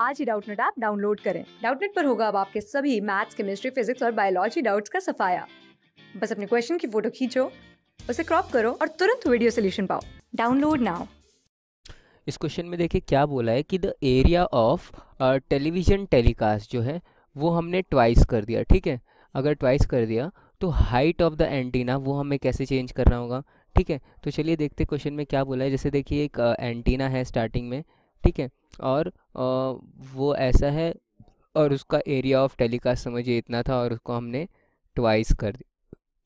आज ही Doubtnut app download करें डाउटनेट पर होगा अब आपके सभी मैथ्स केमिस्ट्री फिजिक्स और बायोलॉजी डाउट्स का सफाया बस अपने क्वेश्चन की फोटो खींचो उसे क्रॉप करो और तुरंत वीडियो सोल्यूशन पाओ डाउनलोड नाउ इस क्वेश्चन में देखिए क्या बोला है कि the area of television telecast जो है वो हमने ट्वाइस कर दिया ठीक है अगर ट्वाइस कर दिया तो हाइट ऑफ द एंटीना वो हमें कैसे चेंज करना होगा ठीक है तो चलिए देखते क्वेश्चन में क्या बोला है जैसे देखिए एक एंटीना है स्टार्टिंग में ठीक है और वो ऐसा है और उसका एरिया ऑफ टेलीकास्ट समझिए इतना था और उसको हमने ट्वाइस कर दी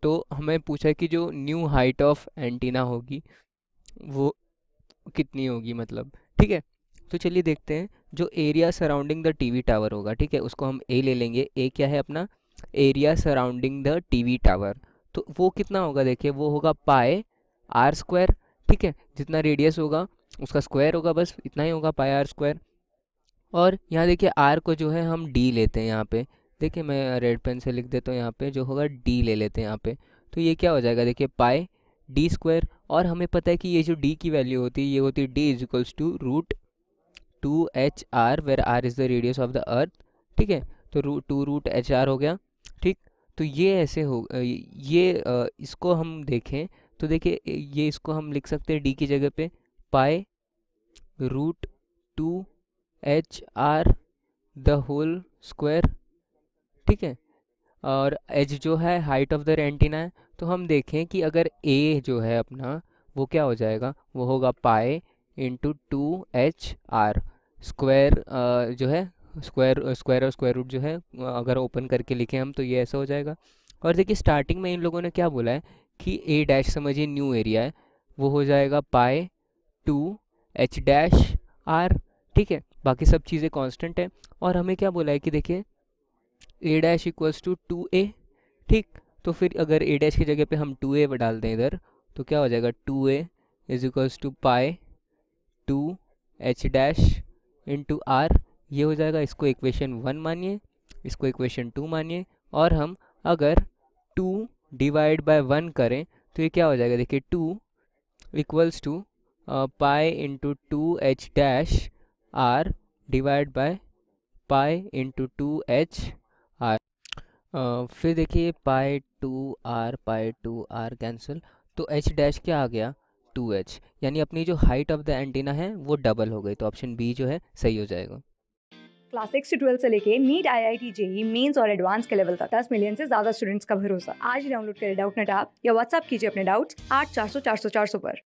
तो हमें पूछा कि जो न्यू हाइट ऑफ एंटीना होगी वो कितनी होगी मतलब ठीक है तो चलिए देखते हैं जो area surrounding the TV tower होगा ठीक है उसको हम ए ले लेंगे ए क्या है अपना area surrounding the TV tower तो वो कितना होगा देखिए वो होगा पाए आर स्क्वायर ठीक है जितना रेडियस होगा उसका स्क्वायर होगा बस इतना ही होगा पाई आर स्क्वायर और यहाँ देखिए आर को जो है हम डी लेते हैं यहाँ पे देखिए मैं रेड पेन से लिख देता हूँ यहाँ पे जो होगा डी ले लेते हैं यहाँ पे तो ये क्या हो जाएगा देखिए पाए डी स्क्वायर और हमें पता है कि ये जो डी की वैल्यू होती है ये होती है D is equals to root two H R where R is the radius of the earth ठीक है तो रू टू रूट एच आर हो गया ठीक तो ये ऐसे हो ये इसको हम देखें तो देखिए ये इसको हम लिख सकते हैं डी की जगह पर pi root two H R the whole square ठीक है और एच जो है हाइट ऑफ द एंटीना है तो हम देखें कि अगर ए जो है अपना वो क्या हो जाएगा वो होगा pi into two H R square जो है स्क्वायर स्क्वायर और स्क्वायर रूट जो है अगर ओपन करके लिखें हम तो ये ऐसा हो जाएगा और देखिए स्टार्टिंग में इन लोगों ने क्या बोला है कि ए डैश समझिए न्यू एरिया है वो हो जाएगा पाए टू एच डैश आर ठीक है बाकी सब चीज़ें कांस्टेंट है और हमें क्या बोला है कि देखिए A dash equals to two A ठीक तो फिर अगर ए डैश की जगह पे हम टू ए डाल दें इधर तो क्या हो जाएगा two A is equals to pi two H dash two R ये हो जाएगा इसको इक्वेशन वन मानिए इसको इक्वेशन टू मानिए और हम अगर टू डिवाइड बाय वन करें तो ये क्या हो जाएगा देखिए two equals to pi into two H dash R divide by pi into two H R फिर देखिए pi two R pi two R cancel तो एच डैश क्या आ गया टू एच यानी अपनी जो हाइट ऑफ द एंटीना है वो डबल हो गई तो ऑप्शन बी जो है सही हो जाएगा क्लास सिक्स से ट्वेल्थ से लेके NEET I I T JEE mains और एडवांस के लेवल तक दस मिलियन से ज्यादा स्टूडेंट्स का भरोसा आज डाउनलोड करें डाउट नेट आप या व्हाट्सअप कीजिए अपने डाउट्स आठ चार सौ चार सौ चार सौ पर